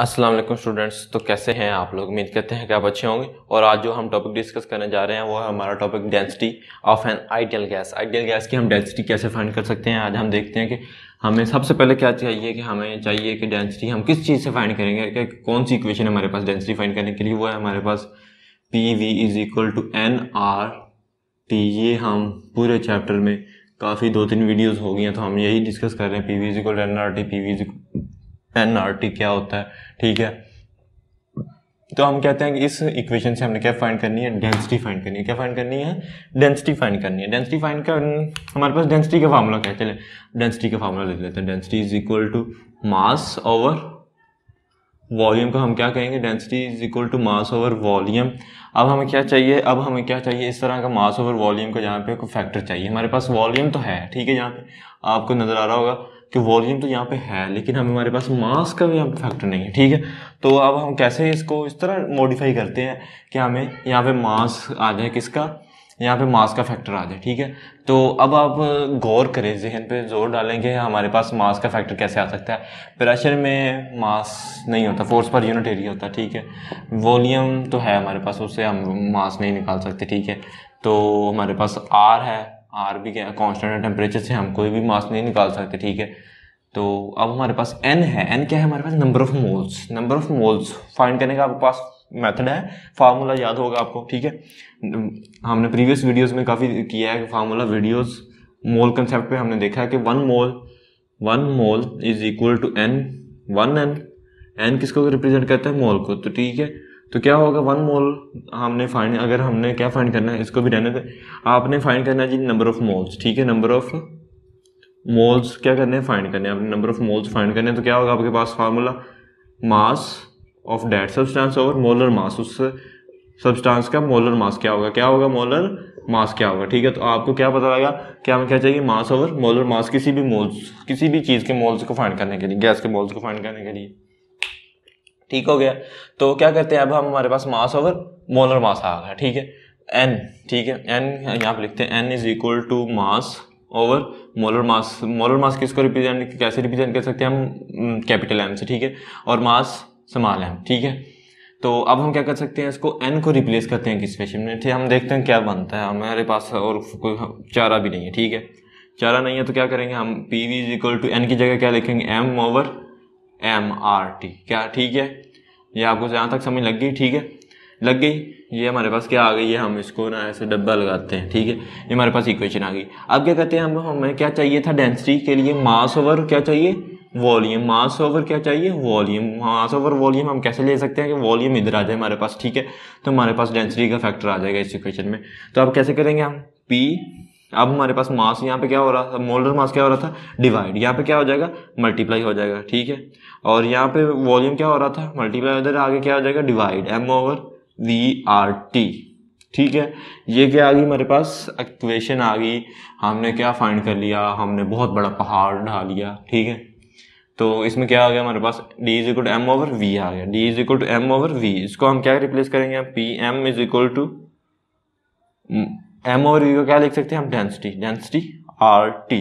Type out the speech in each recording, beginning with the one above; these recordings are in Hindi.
असलम स्टूडेंट्स तो कैसे हैं आप लोग उम्मीद करते हैं कि आप अच्छे होंगे और आज जो हम टॉपिक डिस्कस करने जा रहे हैं वो है हमारा topic density of an ideal gas ideal gas की हम डेंसिटी कैसे फाइंड कर सकते हैं आज हम देखते हैं कि हमें सबसे पहले क्या चाहिए कि हमें चाहिए कि डेंसिटी हम किस चीज़ से फाइंड करेंगे कि कौन सी इक्वेशन हमारे पास डेंसिटी फाइंड करने के लिए वो है हमारे पास P V is equal to N R T ये हम पूरे चैप्टर में काफ़ी दो तीन वीडियोज़ हो गई हैं तो हम यही डिस्कस कर रहे हैं P V is equal to N R T P V is N R T क्या होता है ठीक है तो हम कहते हैं कि इस इक्वेशन से हमने क्या फाइंड करनी है डेंसिटी फाइंड करनी है क्या फाइंड करनी है डेंसिटी फाइंड करनी है डेंसिटी फाइंड कर हमारे पास डेंसिटी का फार्मूला क्या है चले डेंसिटी का फार्मूला लिख लेते हैं density is equal to mass over volume को हम क्या कहेंगे density is equal to mass over volume अब हमें क्या चाहिए अब हमें क्या चाहिए इस तरह का मास ओवर वॉल्यूम का यहाँ पे फैक्टर चाहिए हमारे पास वॉल्यूम तो है ठीक है यहाँ पे आपको नज़र आ रहा होगा कि वॉल्यूम तो यहाँ पे है लेकिन हम हमारे पास मास का भी यहाँ पे फैक्टर नहीं है ठीक है तो अब हम कैसे इसको इस तरह मॉडिफाई करते हैं कि हमें यहाँ पे मास आ जाए किसका यहाँ पे मास का फैक्टर आ जाए ठीक है तो अब आप गौर करें जहन पे जोर डालेंगे हमारे पास मास का फैक्टर कैसे आ सकता है प्रेशर में मास नहीं होता फोर्स पर यूनिट एरिया होता ठीक है वॉल्यूम तो है हमारे पास उससे हम मास नहीं निकाल सकते ठीक है तो हमारे पास आर है आर भी क्या कॉन्स्टेंट टेम्परेचर से हम कोई भी मास नहीं निकाल सकते ठीक है तो अब हमारे पास एन है एन क्या है हमारे पास number of moles number of moles find करने का आपके पास मेथड है फार्मूला याद होगा आपको ठीक है हमने प्रीवियस वीडियोस में काफ़ी किया है फार्मूला वीडियोस मोल कंसेप्ट पे हमने देखा है कि one mole one mole is equal to N one N N किसको रिप्रेजेंट करता है मोल को तो ठीक है तो क्या होगा वन मोल हमने फाइंड अगर हमने क्या फाइंड करना है इसको भी रहने दें आपने फाइंड करना है जी नंबर ऑफ़ मोल्स ठीक है नंबर ऑफ़ मोल्स क्या करने हैं फाइंड करने हैं आपने नंबर ऑफ़ मोल्स फाइंड करने हैं तो क्या होगा आपके पास formula mass of that substance और मोलर मास उस सब्सटेंस का मोलर मास क्या होगा क्या होगा मोलर मास क्या होगा ठीक है तो आपको क्या पता लगा क्या हमें क्या चाहिए मास ओवर मोलर मास किसी भी मोल्स किसी भी चीज़ के मोल्स को फाइंड करने के लिए गैस के मोल्स को फाइंड करने के लिए ठीक हो गया तो क्या करते हैं अब हम हमारे पास मास ओवर मोलर मास आ गया ठीक है एन ठीक है एन यहाँ पर लिखते हैं N is equal to mass over molar mass molar mass किसको रिप्रेजेंट कैसे रिप्रेजेंट कर सकते हैं हम कैपिटल hmm, एम से ठीक है और मास समाल एम ठीक है तो अब हम क्या कर सकते हैं इसको एन को रिप्लेस करते हैं किस पेशन में ठीक है हम देखते हैं क्या बनता है हमारे पास और कोई चारा भी नहीं है ठीक है चारा नहीं है तो क्या करेंगे हम P V is equal to N की जगह क्या लिखेंगे M over M R T क्या ठीक है ये आपको यहाँ तक समझ लग गई ठीक है लग गई ये हमारे पास क्या आ गई है हम इसको ना ऐसे डब्बा लगाते हैं ठीक है ये हमारे पास इक्वेशन आ गई अब क्या कहते हैं हम हमें क्या चाहिए था डेंसिटी के लिए मास ओवर क्या चाहिए वॉल्यूम मास ओवर क्या चाहिए वॉल्यूम मास ओवर वॉल्यूम हम कैसे ले सकते हैं कि वॉल्यूम इधर आ जाए हमारे पास ठीक है तो हमारे पास डेंसिटी का फैक्टर आ जाएगा इस इक्वेशन में तो अब कैसे करेंगे हम पी अब हमारे पास मास यहाँ पे क्या हो रहा था मोलर मास क्या हो रहा था डिवाइड यहाँ पे क्या हो जाएगा मल्टीप्लाई हो जाएगा ठीक है और यहाँ पे वॉल्यूम क्या हो रहा था मल्टीप्लाई उधर आगे क्या हो जाएगा divide M over V R T ठीक है ये क्या आ गई हमारे पास इक्वेशन आ गई हमने क्या फाइंड कर लिया हमने बहुत बड़ा पहाड़ ढा लिया ठीक है तो इसमें क्या आ गया हमारे पास D is equal to M over V आ गया D is equal to M over V इसको हम क्या रिप्लेस करेंगे P M is equal to M over V को क्या लिख सकते हैं हम डेंसिटी डेंसिटी आर टी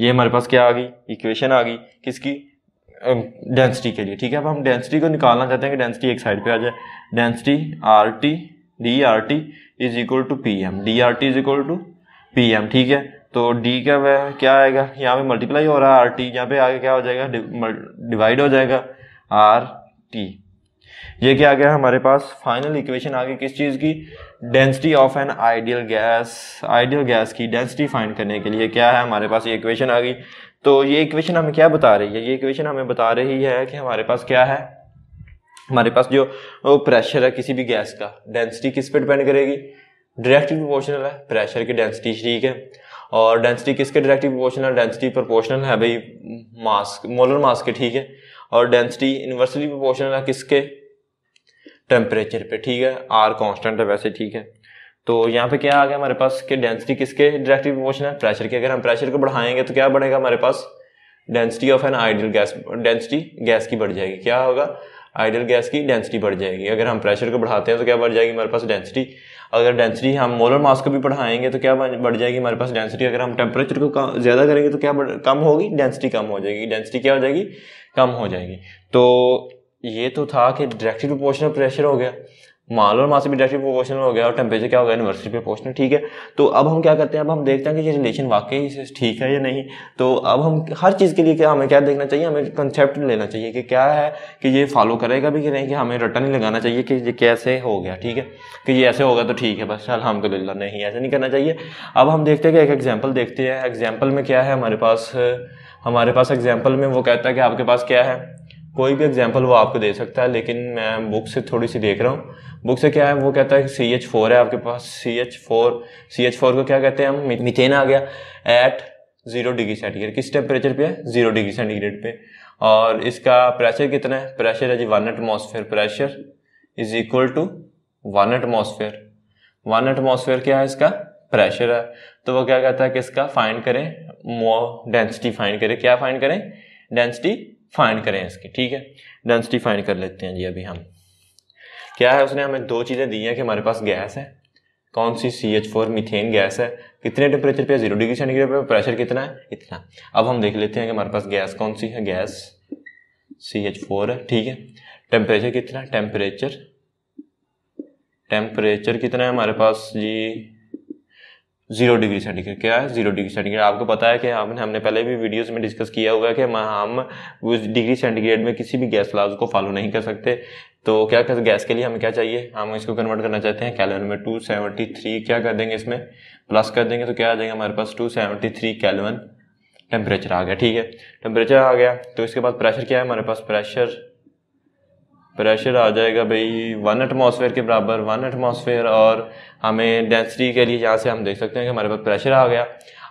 ये हमारे पास क्या आ गई इक्वेशन आ गई किसकी डेंसिटी के लिए ठीक है अब हम डेंसिटी को निकालना चाहते हैं कि डेंसिटी एक साइड पे आ जाए density R T D R T is equal to P M D R T is equal to P M ठीक है तो डी का वह क्या आएगा यहाँ पे मल्टीप्लाई हो रहा है आर टी यहाँ पे आगे क्या हो जाएगा डिवाइड हो जाएगा आर टी ये क्या आ गया हमारे पास फाइनल इक्वेशन आ गई किस चीज़ की density of an ideal gas ideal gas की डेंसिटी फाइंड करने के लिए क्या है हमारे पास ये इक्वेशन आ गई तो ये इक्वेशन हमें क्या बता रही है ये इक्वेशन हमें बता रही है कि हमारे पास क्या है हमारे पास जो प्रेशर है किसी भी गैस का डेंसिटी किस पे डिपेंड करेगी डायरेक्टली प्रोपोर्शनल है प्रेशर की डेंसिटी ठीक है और डेंसिटी किसके डायरेक्टली प्रोपोर्शनल डेंसिटी प्रोपोर्शनल है भाई मास मोलर मास के ठीक है और डेंसिटी इनवर्सली प्रोपोर्शनल है किसके टेम्परेचर पे ठीक है आर कांस्टेंट है वैसे ठीक है तो यहाँ पे क्या आ गया हमारे पास कि डेंसिटी किसके डायरेक्टली प्रोपोर्शनल है प्रेशर के अगर हम प्रेशर को बढ़ाएंगे तो क्या बढ़ेगा हमारे पास density of an ideal gas density gas की बढ़ जाएगी क्या होगा आइडियल गैस की डेंसिटी बढ़ जाएगी अगर हम प्रेशर को बढ़ाते हैं तो क्या बढ़ जाएगी हमारे पास डेंसिटी अगर डेंसिटी हम मोलर मास को भी बढ़ाएंगे तो क्या बढ़ जाएगी हमारे पास डेंसिटी अगर हम टेम्परेचर को ज़्यादा करेंगे तो क्या कम होगी डेंसिटी कम हो जाएगी डेंसिटी क्या हो जाएगी कम हो जाएगी तो ये तो था कि डायरेक्टली प्रोपोर्शनल प्रेशर हो गया माल और मास डायरेक्टली प्रोपोर्शनल हो गया और टेम्परेचर क्या हो गया यूनिवर्सिटी प्रोपोर्शनल ठीक है तो अब हम क्या करते हैं अब हम देखते हैं कि ये रिलेशन वाकई से ठीक है या नहीं तो अब हम हर चीज़ के लिए क्या हमें क्या देखना चाहिए हमें कंसेप्ट लेना चाहिए कि क्या है कि ये फॉलो करेगा भी कि नहीं कि हमें रटा नहीं लगाना चाहिए कि ये कैसे हो गया ठीक है कि ये ऐसे होगा तो ठीक है बस अलहमदिल्ला तो नहीं ऐसा नहीं करना चाहिए अब हम देखते हैं कि एक एग्जाम्पल देखते हैं एग्जाम्पल में क्या है हमारे पास हमारे पास एग्जाम्पल में वो कहता है कि आपके पास क्या है कोई भी एग्जाम्पल वो आपको दे सकता है लेकिन मैं बुक से थोड़ी सी देख रहा हूँ बुक से क्या है वो कहता है कि सी एच फोर है आपके पास C H four C H four को क्या कहते हैं हम मिथेन आ गया एट जीरो डिग्री सेंटीग्रेड किस टेम्परेचर पे है जीरो डिग्री सेंटीग्रेड पे और इसका प्रेशर कितना है प्रेशर है जी one atmosphere pressure is equal to one atmosphere one atmosphere क्या है इसका प्रेशर है तो वो क्या कहता है कि इसका फाइंड करें मो डेंसिटी फाइंड करें क्या फाइंड करें डेंसिटी फाइंड करें इसकी ठीक है डेंसिटी फाइंड कर लेते हैं जी अभी हम क्या है उसने हमें दो चीज़ें दी हैं कि हमारे पास गैस है कौन सी C H four methane gas है कितने टेम्परेचर पे जीरो डिग्री सेंटीग्रेड पे प्रेशर कितना है इतना अब हम देख लेते हैं कि हमारे पास गैस कौन सी है गैस सी एच फोर है ठीक है टेम्परेचर कितना है टेम्परेचर टेम्परेचर कितना है हमारे पास जी जीरो डिग्री सेंटीग्रेड क्या है जीरो डिग्री सेंटीग्रेड आपको पता है कि हमने हमने पहले भी वीडियोस में डिस्कस किया हुआ है कि हम उस डिग्री सेंटीग्रेड में किसी भी गैस लाज को फॉलो नहीं कर सकते तो क्या कर गैस के लिए हमें क्या चाहिए हम इसको कन्वर्ट करना चाहते हैं कैलोरी में टू सेवेंटी थ्री क्या कर देंगे इसमें प्लस कर देंगे तो क्या आ जाएगा हमारे पास two seventy three kelvin temperature आ गया ठीक है टेम्परेचर आ गया तो इसके बाद प्रेशर क्या है हमारे पास प्रेशर प्रेशर आ जाएगा भाई वन एटमोसफेयर के बराबर वन एटमोसफेयर और हमें डेंसिटी के लिए यहाँ से हम देख सकते हैं कि हमारे पास प्रेशर आ गया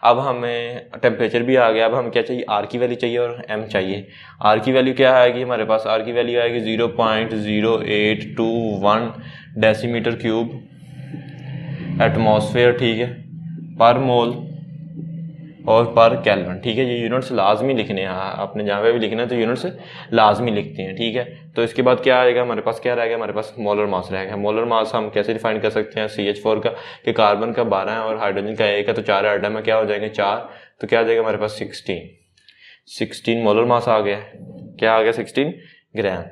अब हमें टेम्परेचर भी आ गया अब हमें क्या चाहिए आर की वैल्यू चाहिए और एम चाहिए आर की वैल्यू क्या आएगी हमारे पास आर की वैल्यू आएगी zero point zero eight two one decimeter cube atmosphere ठीक है पर मोल और पर कैलवन ठीक है ये यूनिट्स लाजमी लिखने हैं आपने जहाँ पे भी लिखना है तो यूनिट्स लाजमी लिखते हैं ठीक है तो इसके बाद क्या आएगा हमारे पास क्या रहेगा हमारे पास मोलर मास रहेगा मोलर मास हम कैसे डिफाइन कर सकते हैं सी एच फोर का कि कार्बन का बारह है और हाइड्रोजन का एक है तो चार आइटम में क्या हो जाएंगे चार तो क्या आ जाएगा हमारे पास सिक्सटीन सिक्सटीन मोलर मास आ गया क्या आ गया sixteen gram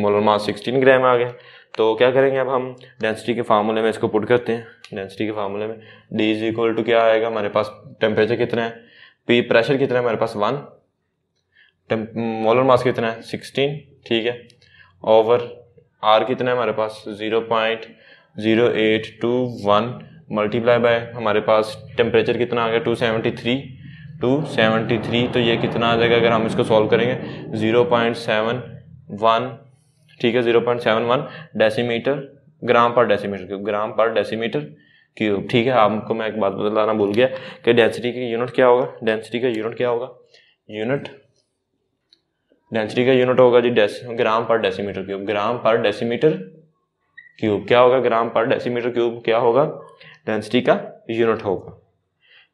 molar mass sixteen gram आ गया तो क्या करेंगे अब हम डेंसिटी के फार्मूले में इसको पुट करते हैं डेंसिटी के फार्मूले में डी इज इक्वल टू क्या आएगा हमारे पास टेम्परेचर कितना है पी प्रेशर कितना है हमारे पास वन मोलर मास कितना है सिक्सटीन ठीक है ओवर आर कितना है हमारे पास zero point zero eight two one multiply by हमारे पास टेम्परेचर कितना आ गया two seventy three two seventy three तो ये कितना आ जाएगा अगर हम इसको सॉल्व करेंगे ज़ीरो पॉइंट सेवन वन ठीक है zero point seven one decimeter gram per decimeter cube ग्राम पर डेसीमीटर क्यूब ठीक है आपको मैं एक बात बताना भूल गया कि डेंसिटी का यूनिट क्या होगा डेंसिटी का यूनिट क्या होगा यूनिट डेंसिटी का यूनिट होगा जी ग्राम पर डेसीमीटर क्यूब ग्राम पर डेसीमीटर क्यूब क्या होगा ग्राम पर डेसीमीटर क्यूब क्या होगा डेंसिटी का यूनिट होगा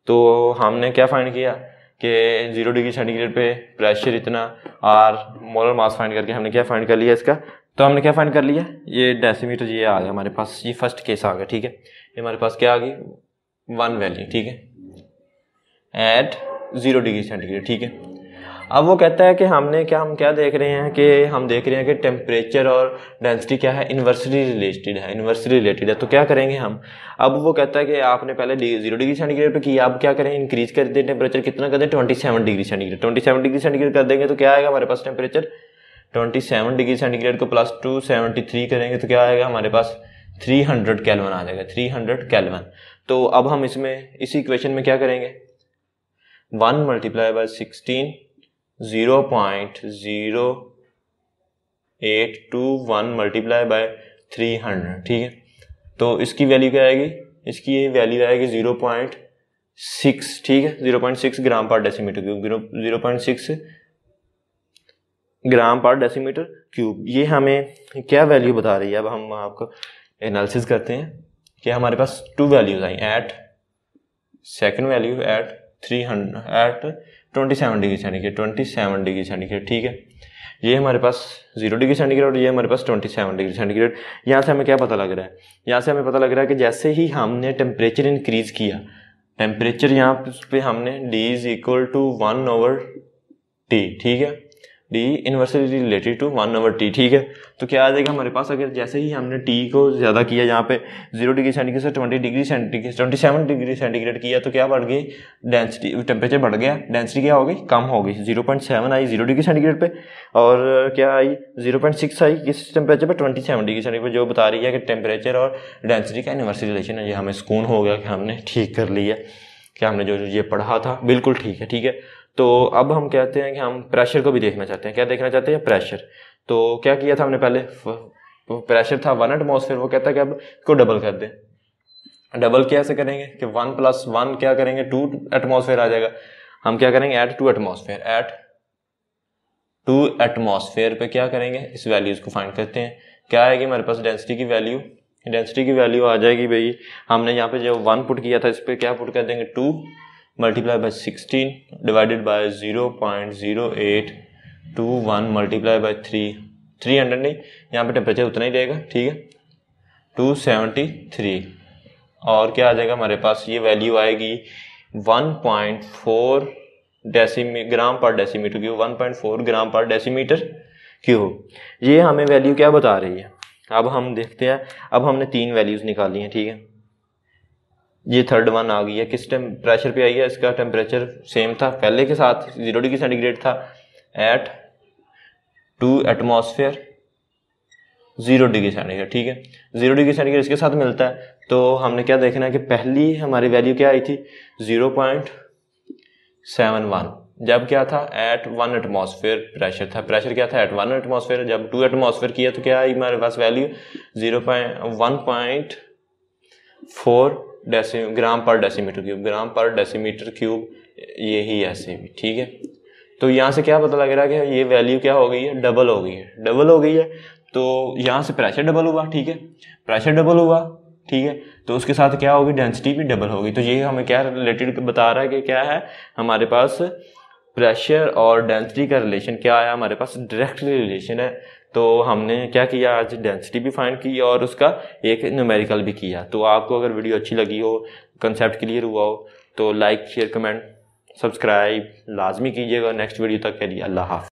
तो हमने क्या फाइंड किया कि जीरो डिग्री सेंटीग्रेड पे प्रेशर इतना आर मोलर मास फाइंड करके हमने क्या फाइंड कर लिया इसका तो हमने क्या फाइंड कर लिया ये डेसीमीटर ये आ गया हमारे पास ये फर्स्ट केस आ गया ठीक है ये हमारे पास क्या आ गई वन वैल्यू ठीक है एट ज़ीरो डिग्री सेंटीग्रेड ठीक है अब वो कहता है कि हमने क्या हम क्या देख रहे हैं कि हम देख रहे हैं कि टेम्परेचर और डेंसिटी क्या है इन्वर्सली रिलेटेड है इन्वर्सली रिलेटेड है तो क्या करेंगे हम अब वो कहता है कि आपने पहले जीरो डिग्री सेंटीग्रेड पर किया अब क्या करें इंक्रीज कर दें टेम्परेचर कितना कर दें twenty seven degree centigrade twenty seven degree centigrade कर देंगे तो क्या आएगा हमारे पास temperature twenty seven degree centigrade को प्लस टू सेवेंटी थ्री करेंगे तो क्या आएगा हमारे पास थ्री हंड्रेड कैलवन आ जाएगा थ्री हंड्रेड कैलवन तो अब हम इसमें इसी इक्वेशन में क्या करेंगे one multiply by sixteen zero point zero eight two one multiply by three hundred ठीक है तो इसकी वैल्यू क्या आएगी इसकी वैल्यू आएगी ज़ीरो पॉइंट सिक्स ठीक है zero point six gram per decimeter cube zero point six gram per decimeter cube ये हमें क्या वैल्यू बता रही है अब हम आपको एनालिसिस करते हैं कि हमारे पास टू वैल्यूज आई at second value at three hundred at twenty seven degree centigrade twenty seven degree centigrade ठीक है ये हमारे पास जीरो डिग्री सेंटीग्रेड और ये हमारे पास ट्वेंटी सेवन डिग्री सेंटीग्रेड यहाँ से हमें क्या पता लग रहा है यहाँ से हमें पता लग रहा है कि जैसे ही हमने टेम्परेचर इंक्रीज किया टेम्परेचर यहाँ पे हमने D is equal to one over T ठीक है D inversely related to one over T ठीक है तो क्या आ जाएगा हमारे पास अगर जैसे ही हमने टी को ज़्यादा किया यहाँ पे जीरो डिग्री सेंटीग्रेड से twenty degree centigrade twenty seven degree centigrade किया तो क्या बढ़ गई डेंसिटी टेम्परेचर बढ़ गया डेंसिटी क्या हो गई कम हो गई जीरो पॉइंट सेवन आई जीरो डिग्री सेंटीग्रेड पर और क्या आई जीरो पॉइंट सिक्स आई किस टेम्परेचर पर ट्वेंटी सेवन डिग्री सेंटीग्रेड जो बता रही है कि टेम्परेचर और डेंसिटी का इन्वर्सली रिलेशन है ये हमें सुकून हो गया कि हमने ठीक कर लिया कि हमने जो ये पढ़ा था बिल्कुल ठीक है ठीक है तो अब हम कहते हैं कि हम प्रेशर को भी देखना चाहते हैं क्या देखना चाहते हैं प्रेशर तो क्या किया था हमने पहले प्रेशर था वन एटमोसफेयर वो कहता है कि अब इसको डबल कर दें डबल कैसे करेंगे कि वन प्लस वन क्या करेंगे टू एटमोसफेयर आ जाएगा हम क्या करेंगे at two atmosphere at two atmosphere पे क्या करेंगे इस वैल्यूज को फाइंड करते हैं क्या आएगी हमारे पास डेंसिटी की वैल्यू डेंसिटी की वैल्यू आ जाएगी भाई हमने यहाँ पे जो वन पुट किया था इस पर क्या पुट कर देंगे two point zero 16 two one 0.0821 multiplied three 3 hundred नहीं यहाँ पे टेम्परेचर उतना ही रहेगा ठीक है 273 और क्या आ जाएगा हमारे पास ये वैल्यू आएगी 1.4 डेसीमी ग्राम पर डेसीमीटर पॉइंट 1.4 ग्राम पर डेसीमीटर क्यूब ये हमें वैल्यू क्या बता रही है अब हम देखते हैं अब हमने तीन वैल्यूज़ निकाली हैं ठीक है ये थर्ड वन आ गई है किस टाइम प्रेशर पे आई है इसका टेम्परेचर सेम था पहले के साथ जीरो डिग्री सेंटीग्रेड था at two atmosphere zero degree centigrade ठीक है जीरो डिग्री सेंटीग्रेड इसके साथ मिलता है तो हमने क्या देखना है कि पहली हमारी वैल्यू क्या आई थी जीरो पॉइंट सेवन वन जब क्या था एट वन एटमोसफेयर प्रेशर था प्रेशर क्या था एट वन एटमोसफेयर जब टू एटमोसफेयर किया तो क्या आई हमारे पास value zero point one point four deci gram per decimeter cube ग्राम पर डेसीमीटर क्यूब ये ही ऐसे भी ठीक है तो यहाँ से क्या पता लग रहा है कि ये वैल्यू क्या हो गई है डबल हो गई है डबल हो गई है तो यहाँ से प्रेशर डबल हुआ ठीक है प्रेशर डबल हुआ ठीक है तो उसके साथ क्या होगी डेंसिटी भी डबल होगी तो ये हमें क्या रिलेटेड बता रहा है कि क्या है हमारे पास प्रेशर और डेंसिटी का रिलेशन क्या है हमारे पास डायरेक्टली रिलेशन है तो हमने क्या किया आज डेंसिटी भी फाइंड की और उसका एक न्यूमेरिकल भी किया तो आपको अगर वीडियो अच्छी लगी हो कंसेप्ट क्लियर हुआ हो तो लाइक शेयर कमेंट सब्सक्राइब लाजमी कीजिएगा नेक्स्ट वीडियो तक के लिए अल्लाह हाफ